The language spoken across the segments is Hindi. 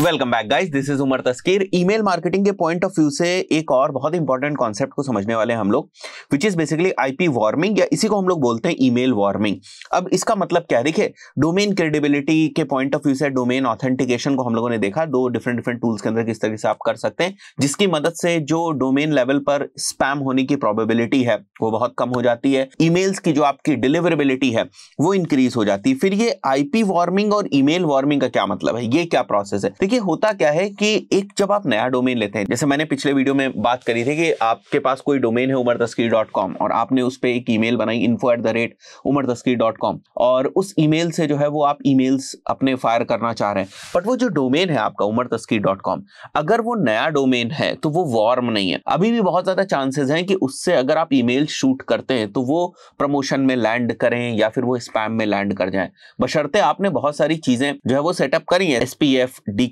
Welcome back guys this is Umar Taskeer email marketing के पॉइंट ऑफ व्यू से एक और बहुत इंपॉर्टेंट कॉन्सेप्ट को समझने वाले हम लोग which is basically IP warming या इसी को हम लोग बोलते हैं ईमेल वार्मिंग अब इसका मतलब क्या देखिए डोमेन क्रेडिबिलिटी के पॉइंट ऑफ व्यू से डोमेन ऑथेंटिकेशन को हम लोगों ने देखा दो डिफरेंट डिफरेंट टूल्स के अंदर किस तरीके से आप कर सकते हैं जिसकी मदद से जो डोमेन लेवल पर स्पैम होने की प्रॉबेबिलिटी है वो बहुत कम हो जाती है ईमेल्स की जो आपकी डिलीवरेबिलिटी है वो इंक्रीज हो जाती है फिर ये आईपी वार्मिंग और ईमेल वार्मिंग का क्या मतलब है ये क्या प्रोसेस है देखिए होता क्या है कि एक जब आप नया डोमेन लेते हैं जैसे मैंने पिछले वीडियो में बात करी थी कि आपके पास कोई डोमेन है उमर तस्करी डॉट कॉम और आपने उस पर एक ईमेल बनाई info at the rate Umar Taskeer dot com और उस ईमेल से जो है वो आप ईमेल्स अपने फायर करना चाह रहे हैं बट वो जो डोमेन है आपका उमर तस्करी डॉट कॉम अगर वो नया डोमेन है तो वो वार्म नहीं है अभी भी बहुत ज्यादा चांसेज हैं कि उससे अगर आप ईमेल शूट करते हैं तो वो प्रमोशन में लैंड करें या फिर वो स्पैम में लैंड कर जाए बशर्ते आपने बहुत सारी चीजें जो है वो सेटअप करी है एस पी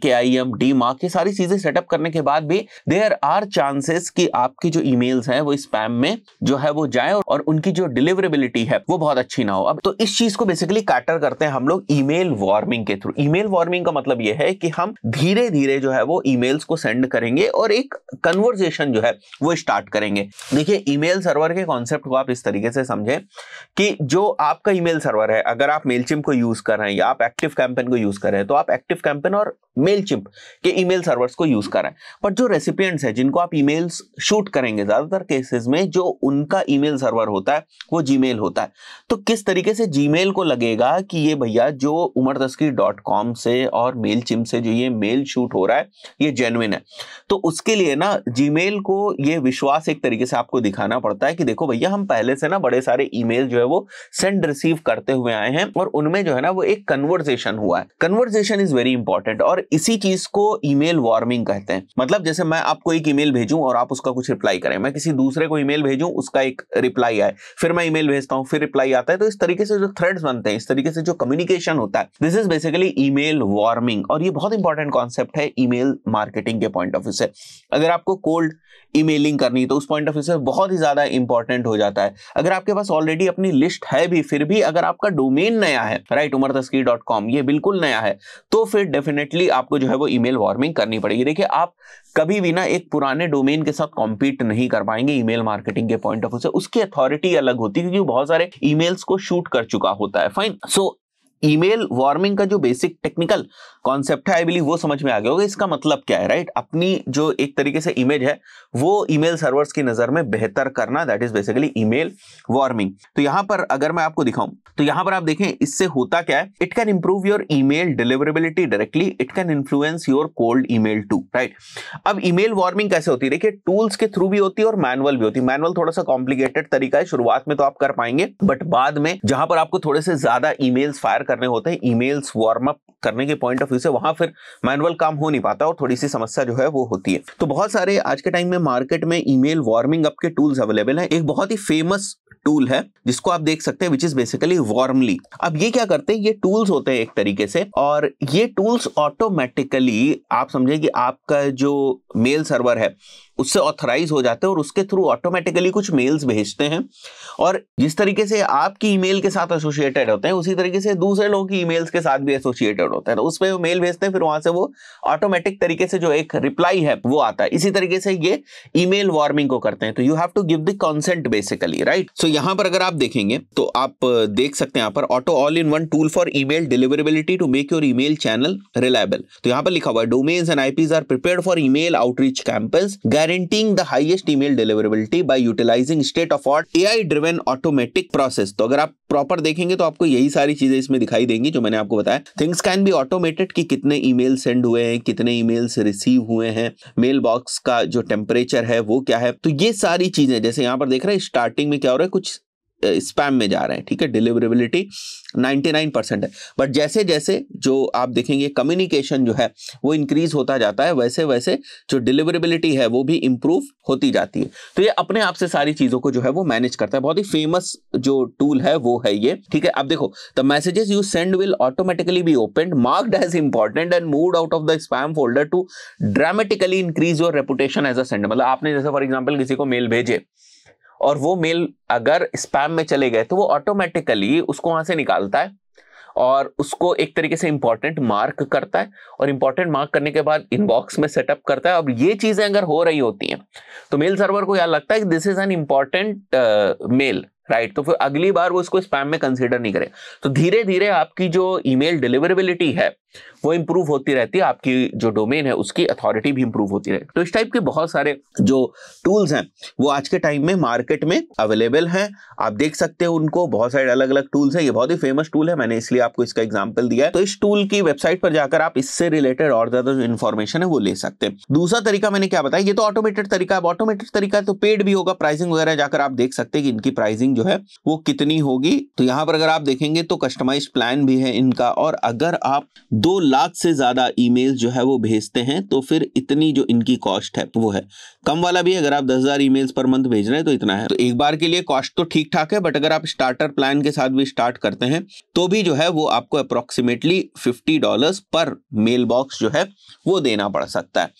के आई एम डी मार्क ये सारी चीजें सेटअप करने के बाद भी देयर आर चांसेस कि आपके जो ईमेल्स हैं वो स्पैम में जो है वो जाए और उनकी जो डिलीवरेबिलिटी है वो बहुत अच्छी ना हो अब तो इस चीज को बेसिकली कैटर करते हैं हम लोग ईमेल वार्मिंग के थ्रू ईमेल वार्मिंग का मतलब ये है कि हम धीरे धीरे जो है वो ईमेल्स को सेंड करेंगे और एक कन्वर्जेशन जो है वो स्टार्ट करेंगे देखिए ईमेल सर्वर के कॉन्सेप्ट को आप इस तरीके से समझें कि जो आपका ईमेल सर्वर है अगर आप मेलचिम को यूज कर रहे हैं या आप एक्टिव कैंपेन को यूज कर रहे हैं तो आप एक्टिव कैंपेन और मेल चिप के ईमेल सर्वर्स को यूज कर रहे हैं जो रेसिपियंट्स हैं जिनको आप ईमेल्स शूट करेंगे ज्यादातर केसेस में जो उनका ईमेल सर्वर होता है वो जीमेल होता है तो किस तरीके से जीमेल को लगेगा कि ये भैया जो उमर तस्करी डॉट कॉम से और मेल चिप से जो ये मेल शूट हो रहा है ये जेनविन है तो उसके लिए ना जीमेल को ये विश्वास एक तरीके से आपको दिखाना पड़ता है कि देखो भैया हम पहले से ना बड़े सारे ईमेल जो है वो सेंड रिसीव करते हुए आए हैं और उनमें जो है ना वो एक कन्वर्सेशन हुआ है कन्वर्सेशन इज वेरी इंपॉर्टेंट और इसी चीज को ईमेल वार्मिंग कहते हैं मतलब जैसे मैं आपको एक ईमेल भेजूं और आप उसका कुछ रिप्लाई करें मैं किसी दूसरे को ईमेल भेजूं उसका एक रिप्लाई आए फिर मैं ईमेल भेजता हूं फिर रिप्लाई आता है तो इस तरीके से जो थ्रेड्स बनते हैं इस तरीके से जो कम्युनिकेशन होता है this is basically e warming और ये बहुत इंपॉर्टेंट कॉन्सेप्ट है ई मार्केटिंग के पॉइंट ऑफ व्यू से अगर आपको कोल्ड ईमेलिंग करनी तो उस पॉइंट ऑफ व्यू से बहुत ही ज्यादा इंपॉर्टेंट हो जाता है अगर आपके पास ऑलरेडी अपनी लिस्ट है भी फिर भी अगर आपका डोमेन नया है राइट उमर तस्की डॉट कॉम ये बिल्कुल नया है तो फिर डेफिनेटली आप आपको जो है वो ईमेल वार्मिंग करनी पड़ेगी देखिए आप कभी भी ना एक पुराने डोमेन के साथ कॉम्पीट नहीं कर पाएंगे ईमेल मार्केटिंग के पॉइंट ऑफ व्यू से उसकी अथॉरिटी अलग होती है क्योंकि बहुत सारे ईमेल्स को शूट कर चुका होता है फाइन सो ईमेल वार्मिंग का जो बेसिक टेक्निकल कॉन्सेप्ट है आई बिलीव वो समझ में आ गया होगा इसका मतलब क्या है राइट right? अपनी जो एक तरीके से इमेज है वो ईमेल सर्वर्स की नजर में बेहतर करना that is basically email warming तो यहां पर अगर मैं आपको दिखाऊं तो यहां पर आप देखें इससे होता क्या है it can improve your email deliverability directly it can influence your cold email too right अब ईमेल वार्मिंग कैसे होती है देखिए टूल्स के थ्रू भी होती है और मैनुअल भी होती है मैनुअल थोड़ा सा कॉम्प्लिकेटेड तरीका है शुरुआत में तो आप कर पाएंगे बट बाद में जहां पर आपको थोड़े से ज्यादा ईमेल्स फायर करने होते हैं ईमेल्स वार्म अप करने के पॉइंट ऑफ व्यू से वहां फिर मैनुअल काम हो नहीं पाता और थोड़ी सी समस्या जो है वो होती है तो बहुत सारे आज के टाइम में मार्केट में ईमेल वार्मिंग अप के टूल्स अवेलेबल हैं एक बहुत ही फेमस टूल है जिसको आप देख सकते हैं विच इज बेसिकली वार्मली अब ये क्या करते हैं ये टूल्स होते हैं एक तरीके से और ये टूल्स ऑटोमेटिकली आप समझे कि आपका जो मेल सर्वर है उससे ऑथराइज हो जाते हैं और उसके थ्रू ऑटोमेटिकली कुछ मेल्स भेजते हैं और जिस तरीके से आपकी ईमेल के साथ एसोसिएटेड होते हैं उसी तरीके से दूसरे लोगों की ईमेल्स के साथ भी एसोसिएटेड होते हैं तो उस पर मेल भेजते हैं फिर वहां से वो ऑटोमेटिक तरीके से जो एक रिप्लाई है वो आता है इसी तरीके से ये ई वार्मिंग को करते हैं तो you have to give the consent basically right so यहाँ पर अगर आप देखेंगे तो आप देख सकते हैं यहाँ पर auto all in one tool for email deliverability to make your e channel reliable तो यहाँ पर लिखा हुआ domains and I are prepare for e outreach campus, guaranteeing the highest email deliverability by utilizing state of art AI driven automatic process. तो अगर आप प्रॉपर देखेंगे तो आपको यही सारी चीजें इसमें दिखाई देंगी जो मैंने आपको बताया थिंग्स कैन बी ऑटोमेटेड कि कितने ईमेल सेंड हुए हैं कितने ईमेल्स रिसीव हुए हैं मेल बॉक्स का जो टेम्परेचर है वो क्या है तो ये सारी चीजें जैसे यहाँ पर देख रहे हैं स्टार्टिंग में क्या हो रहा है कुछ स्पैम में जा रहे हैं ठीक है डिलीवरेबिलिटी 99 परसेंट है बट जैसे जैसे जो आप देखेंगे कम्युनिकेशन जो है वो इंक्रीज होता जाता है वैसे वैसे जो डिलीवरेबिलिटी है वो भी इम्प्रूव होती जाती है तो ये अपने आप से सारी चीज़ों को जो है वो मैनेज करता है बहुत ही फेमस जो टूल है वो है ये ठीक है अब देखो the messages you send will automatically be open marked as important and move out of the spam folder to dramatically increase your reputation as a send मतलब आपने जैसे फॉर एग्जाम्पल किसी को मेल भेजे और वो मेल अगर स्पैम में चले गए तो वो ऑटोमेटिकली उसको वहां से निकालता है और उसको एक तरीके से इंपॉर्टेंट मार्क करता है और इंपॉर्टेंट मार्क करने के बाद इनबॉक्स में सेटअप करता है अब ये चीजें अगर हो रही होती हैं तो मेल सर्वर को याद लगता है कि this is an important mail right तो फिर अगली बार वो इसको स्पैम में कंसीडर नहीं करे तो धीरे धीरे आपकी जो ईमेल डिलीवरेबिलिटी है वो इंप्रूव होती रहती है आपकी जो डोमेन है उसकी अथॉरिटी भी इंप्रूव होती रहती है तो इस टाइप के बहुत सारे जो टूल्स हैं वो आज के टाइम में मार्केट में अवेलेबल हैं आप देख सकते हैं उनको बहुत सारे अलग अलग टूल्स हैं ये बहुत ही फेमस टूल है मैंने इसलिए आपको इसका एग्जाम्पल दिया है तो इस टूल की वेबसाइट पर जाकर आप इससे रिलेटेड और ज्यादा जो इन्फॉर्मेशन है वो ले सकते हैं दूसरा तरीका मैंने क्या बताया ये तो ऑटोमेटेड तरीका है ऑटोमेटेड तरीका तो पेड भी होगा प्राइसिंग वगैरह जाकर आप देख सकते हैं कि इनकी प्राइसिंग जो है वो कितनी होगी तो यहाँ पर अगर आप देखेंगे तो कस्टमाइज प्लान भी है इनका और अगर आप दो लाख से ज़्यादा ईमेल जो है वो भेजते हैं तो फिर इतनी जो इनकी कॉस्ट है वो है कम वाला भी अगर आप दस हज़ार ईमेल्स पर मंथ भेज रहे हैं तो इतना है तो एक बार के लिए कॉस्ट तो ठीक ठाक है बट अगर आप स्टार्टर प्लान के साथ भी स्टार्ट करते हैं तो भी जो है वो आपको approximately fifty dollar per mailbox जो है वो देना पड़ सकता है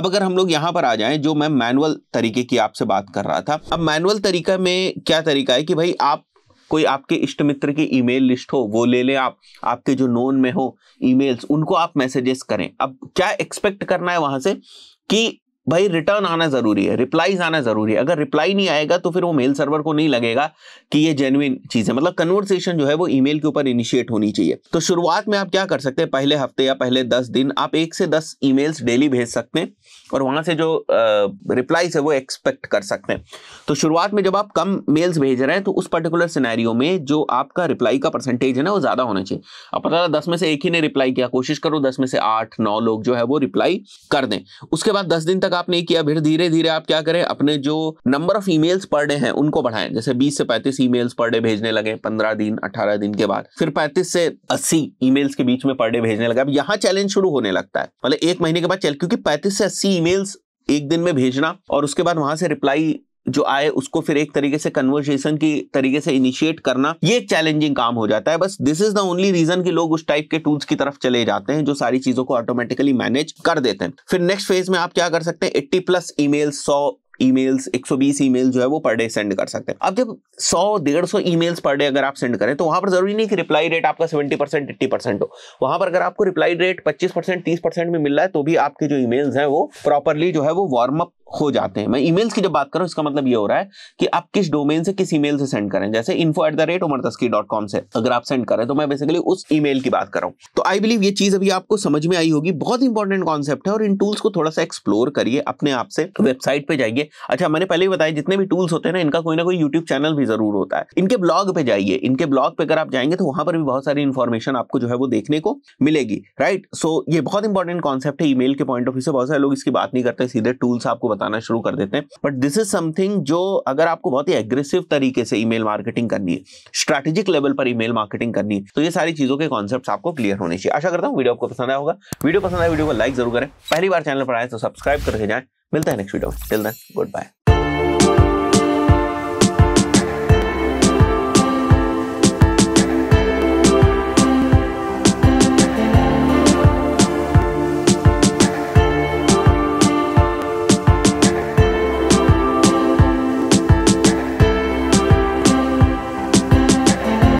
अब अगर हम लोग यहाँ पर आ जाए जो मैं मैनुअल तरीके की आपसे बात कर रहा था अब मैनुअल तरीका में क्या तरीका जाए कि भाई आप कोई आपके इष्ट मित्र की ईमेल लिस्ट हो वो ले लें आप आपके जो नोन में हो ईमेल्स उनको आप मैसेजेस करें अब क्या एक्सपेक्ट करना है वहां से कि भाई रिटर्न आना जरूरी है रिप्लाईज आना जरूरी है अगर रिप्लाई नहीं आएगा तो फिर वो मेल सर्वर को नहीं लगेगा कि ये जेनुइन चीज है मतलब कन्वर्सेशन जो है वो ईमेल के ऊपर इनिशिएट होनी चाहिए तो शुरुआत में आप क्या कर सकते हैं पहले हफ्ते या पहले दस दिन आप एक से दस ई डेली भेज सकते हैं और वहां से जो रिप्लाईज है वो एक्सपेक्ट कर सकते हैं तो शुरुआत में जब आप कम मेल्स भेज रहे हैं तो उस पर्टिकुलर सिनेरियो में जो आपका रिप्लाई का परसेंटेज है ना वो ज्यादा होना चाहिए अब पता चला दस में से एक ही ने रिप्लाई किया कोशिश करो दस में से आठ नौ लोग जो है वो रिप्लाई कर दें उसके बाद दस दिन तक आप नहीं किया फिर धीरे धीरे आप क्या करें अपने जो number of emails per day हैं उनको बढ़ाएं जैसे 20 से 35 ईमेल्स पर डे भेजने लगे 15 दिन 18 दिन के बाद फिर 35 से 80 ईमेल्स के बीच में पर डे भेजने लगे अब यहाँ चैलेंज शुरू होने लगता है मतलब एक महीने के बाद चल क्योंकि पैंतीस से अस्सी ईमेल्स एक दिन में भेजना और उसके बाद वहां से रिप्लाई जो आए उसको फिर एक तरीके से कन्वर्सेशन की तरीके से इनिशिएट करना ये एक चैलेंजिंग काम हो जाता है बस this is the only reason कि लोग उस टाइप के टूल्स की तरफ चले जाते हैं जो सारी चीजों को ऑटोमेटिकली मैनेज कर देते हैं फिर नेक्स्ट फेज में आप क्या कर सकते हैं एट्टी प्लस ई मेल सौ ईमेल्स 120 ईमेल जो है वो पर डे सेंड कर सकते हैं अब जब 100 डेढ़ सौ ई पर डे अगर आप सेंड करें तो वहां पर जरूरी नहीं कि रिप्लाई रेट आपका 70 परसेंट एट्टी परसेंट हो वहां पर अगर आपको रिप्लाई रेट 25 परसेंट तीस परसेंट में मिल रहा है तो भी आपके जो ईमेल्स हैं वो प्रॉपरली जो है वो वार्म अप हो जाते हैं मैं ईमेल्स की जब बात करूं इसका मतलब ये हो रहा है कि आप किस डोमेन से किस ईमेल से सेंड करें जैसे info at the rate Umar तस्की dot com से अगर आप सेंड करें तो मैं बेसिकली उस ईमेल की बात कर रहा हूं तो आई बिलीव ये चीज अभी आपको समझ में आई होगी बहुत इंपॉर्टेंट कॉन्सेप्ट है और इन टूल्स को थोड़ा सा एक्सप्लोर करिए अपने आप से वेबसाइट पर जाइए अच्छा मैंने पहले ही बताया जितने भी टूल्स होते हैं ना इनका कोई ना कोई यूट्यूब चैनल भी जरूर होता है इनके ब्लॉग पे जाइए इनके ब्लॉग पे अगर आप जाएंगे तो वहां पर भी बहुत सारी इन्फॉर्मेशन आपको जो है वो देखने को मिलेगी राइट सो ये बहुत इंपॉर्टेंट कॉन्सेप्ट है ईमेल के पॉइंट ऑफ व्यू से बहुत सारे लोग इसकी बात नहीं करते सीधे टूल्स आपको बताना शुरू कर देते हैं बट दिस इज समथिंग जो अगर आपको बहुत ही एग्रेसिव तरीके से ईमेल मार्केटिंग करनी है स्ट्रेटेजिक लेवल पर ईमेल मार्केटिंग करनी है तो ये सारी चीजों के कॉन्सेप्ट आपको क्लियर होने चाहिए आशा करता हूँ वीडियो आपको पसंद आया होगा वीडियो पसंद आया वीडियो को लाइक जरूर करें पहली बार चैनल पर आए तो सब्सक्राइब करके जाए मिलता है next video till then good bye